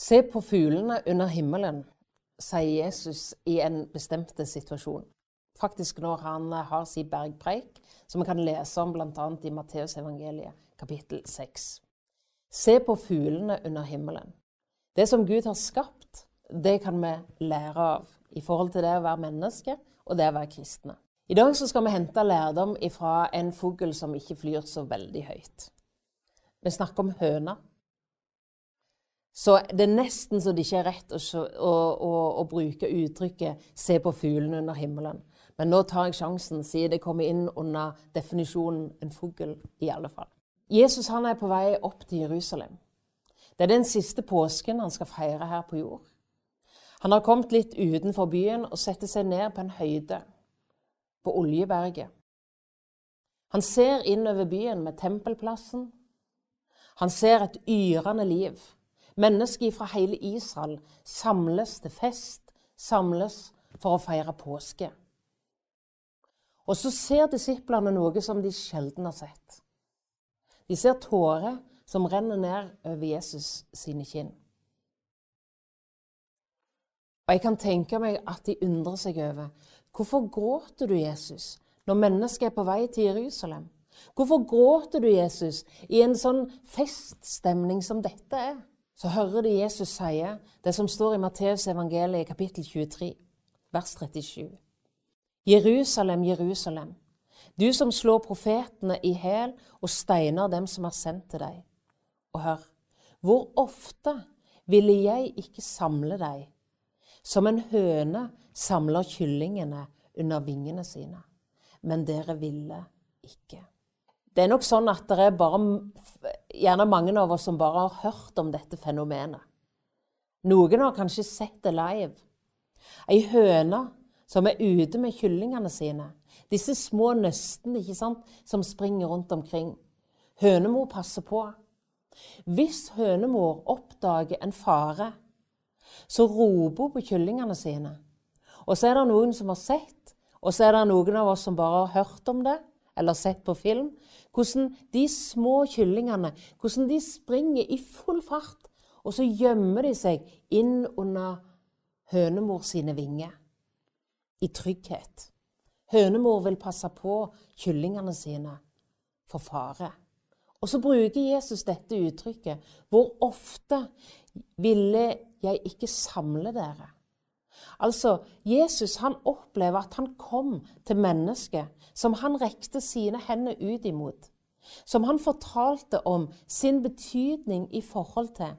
Se på fuglene under himmelen, sier Jesus i en bestemt situasjon. Faktisk når han eh, har sin bergpreik, som vi kan lese om bl.a. i Matteusevangeliet kapittel 6. Se på fuglene under himmelen. Det som Gud har skapt, det kan vi lære av i forhold til det å være menneske og det å være kristne. I dag skal vi hente lærdom fra en fugl som ikke flyr så veldig høyt. Vi snakker om høna. Så det er nesten så det ikke er rett å, å, å, å bruke uttrykket 'se på fuglene under himmelen'. Men nå tar jeg sjansen, siden det kommer inn under definisjonen 'en fugl'. i alle fall. Jesus han er på vei opp til Jerusalem. Det er den siste påsken han skal feire her på jord. Han har kommet litt utenfor byen og setter seg ned på en høyde, på Oljeberget. Han ser innover byen med tempelplassen. Han ser et yrende liv. Mennesker fra hele Israel samles til fest, samles for å feire påske. Og så ser disiplene noe som de sjelden har sett. De ser tårer som renner ned over Jesus sine kinn. Og jeg kan tenke meg at de undrer seg over hvorfor gråter du, Jesus, når mennesket er på vei til Jerusalem? Hvorfor gråter du, Jesus, i en sånn feststemning som dette er? så hører de Jesus sier det som står i Matteus evangeliet kapittel 23, vers 37. Jerusalem, Jerusalem, du som slår profetene i hæl og steiner dem som er sendt til deg. Og hør, hvor ofte ville jeg ikke samle deg, som en høne samler kyllingene under vingene sine, men dere ville ikke. Det er nok sånn at det er bare, gjerne mange av oss som bare har hørt om dette fenomenet. Noen har kanskje sett det live. Ei høne som er ute med kyllingene sine. Disse små nøstene ikke sant, som springer rundt omkring. Hønemor passer på. Hvis hønemor oppdager en fare, så roper hun på kyllingene sine. Og så er det noen som har sett, og så er det noen av oss som bare har hørt om det eller sett på film. Hvordan de små kyllingene hvordan de springer i full fart, og så gjemmer de seg inn under hønemor sine vinger. I trygghet. Hønemor vil passe på kyllingene sine for fare. Og så bruker Jesus dette uttrykket. Hvor ofte ville jeg ikke samle dere? Altså, Jesus han opplever at han kom til mennesket som han rekte sine hender ut imot. Som han fortalte om sin betydning i forhold til.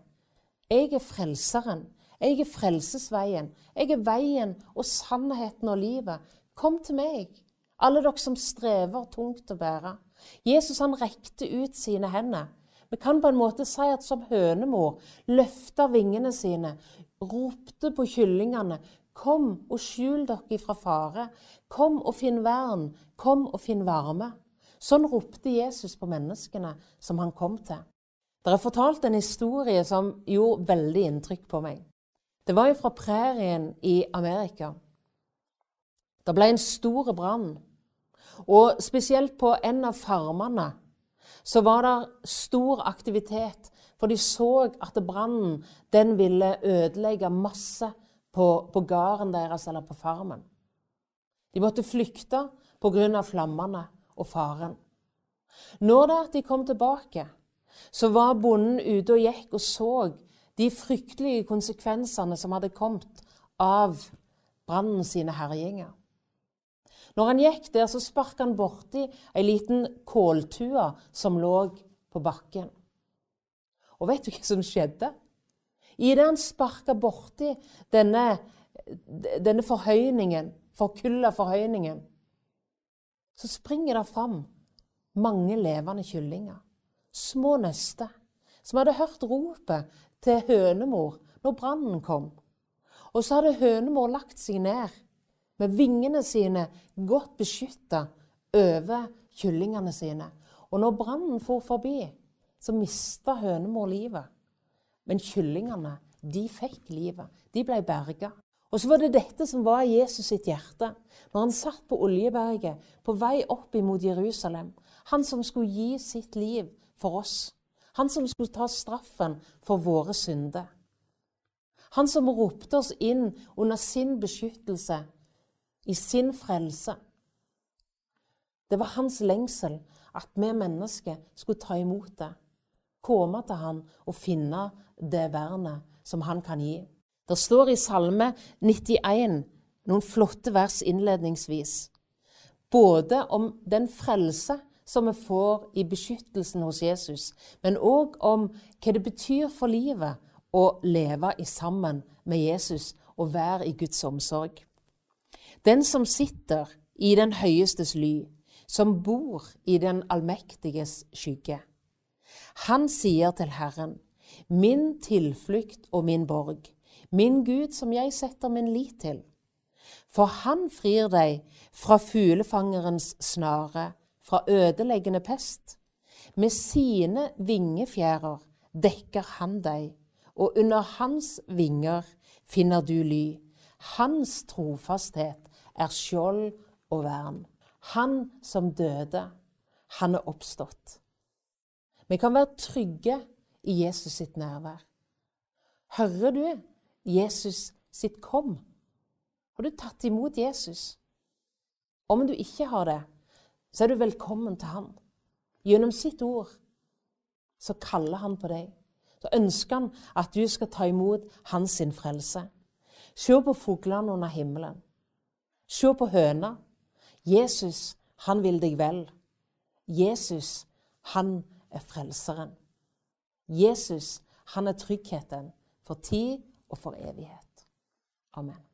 Jeg er frelseren. Jeg er frelsesveien. Jeg er veien og sannheten og livet. Kom til meg, alle dere som strever tungt å bære. Jesus han rekte ut sine hender. Vi kan på en måte si at som hønemor løfter vingene sine ropte på kyllingene, Kom og skjul dere fra fare. Kom og finn vern. Kom og finn varme. Sånn ropte Jesus på menneskene som han kom til. Dere fortalte en historie som gjorde veldig inntrykk på meg. Det var jo fra prærien i Amerika. Det ble en stor brann. Og spesielt på en av farmene så var det stor aktivitet. For de så at brannen den ville ødelegge masse på, på gården deres eller på farmen. De måtte flykte pga. flammene og faren. Når det at de kom tilbake, så var bonden ute og gikk og så de fryktelige konsekvensene som hadde kommet av brannen sine herjinger. Når han gikk der, så sparka han borti ei liten kåltue som lå på bakken. Og vet du hva som skjedde? Idet han sparka borti denne, denne forhøyningen, forkulla forhøyningen, så springer det fram mange levende kyllinger. Små nøster. Som hadde hørt ropet til hønemor når brannen kom. Og så hadde hønemor lagt seg ned med vingene sine godt beskytta over kyllingene sine. Og når brannen for forbi, så mista hønemor livet. Men kyllingene, de fikk livet. De ble berga. Og så var det dette som var Jesus sitt hjerte når han satt på Oljeberget på vei opp imot Jerusalem. Han som skulle gi sitt liv for oss. Han som skulle ta straffen for våre synder. Han som ropte oss inn under sin beskyttelse, i sin frelse. Det var hans lengsel at vi mennesker skulle ta imot det komme til han og finne det vernet som han kan gi. Det står i Salme 91 noen flotte vers innledningsvis, både om den frelse som vi får i beskyttelsen hos Jesus, men òg om hva det betyr for livet å leve sammen med Jesus og være i Guds omsorg. Den som sitter i den høyestes ly, som bor i den allmektiges skygge. Han sier til Herren, min tilflukt og min borg, min Gud som jeg setter min lit til. For han frir deg fra fuglefangerens snare, fra ødeleggende pest. Med sine vingefjærer dekker han deg, og under hans vinger finner du ly. Hans trofasthet er skjold og vern. Han som døde, han er oppstått. Vi kan være trygge i Jesus sitt nærvær. Hører du Jesus sitt kom? Har du tatt imot Jesus? Om du ikke har det, så er du velkommen til han. Gjennom sitt ord så kaller han på deg. Så ønsker han at du skal ta imot hans sin frelse. Se på fuglene under himmelen. Se på høna. Jesus, han vil deg vel. Jesus, han er frelseren. Jesus, han er tryggheten for tid og for evighet. Amen.